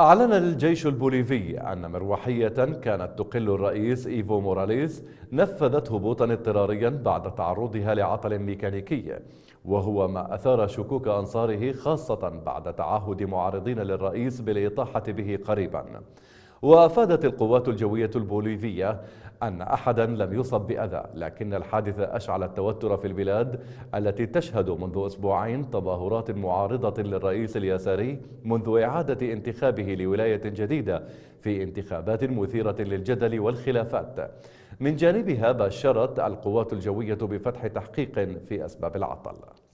أعلن الجيش البوليفي أن مروحية كانت تقل الرئيس إيفو موراليس نفذت هبوطا اضطراريا بعد تعرضها لعطل ميكانيكي وهو ما أثار شكوك أنصاره خاصة بعد تعهد معارضين للرئيس بالإطاحة به قريبا وافادت القوات الجويه البوليفيه أن أحدا لم يصب بأذى لكن الحادثة أشعل التوتر في البلاد التي تشهد منذ أسبوعين تظاهرات معارضة للرئيس اليساري منذ إعادة انتخابه لولاية جديدة في انتخابات مثيرة للجدل والخلافات من جانبها بشرت القوات الجوية بفتح تحقيق في أسباب العطل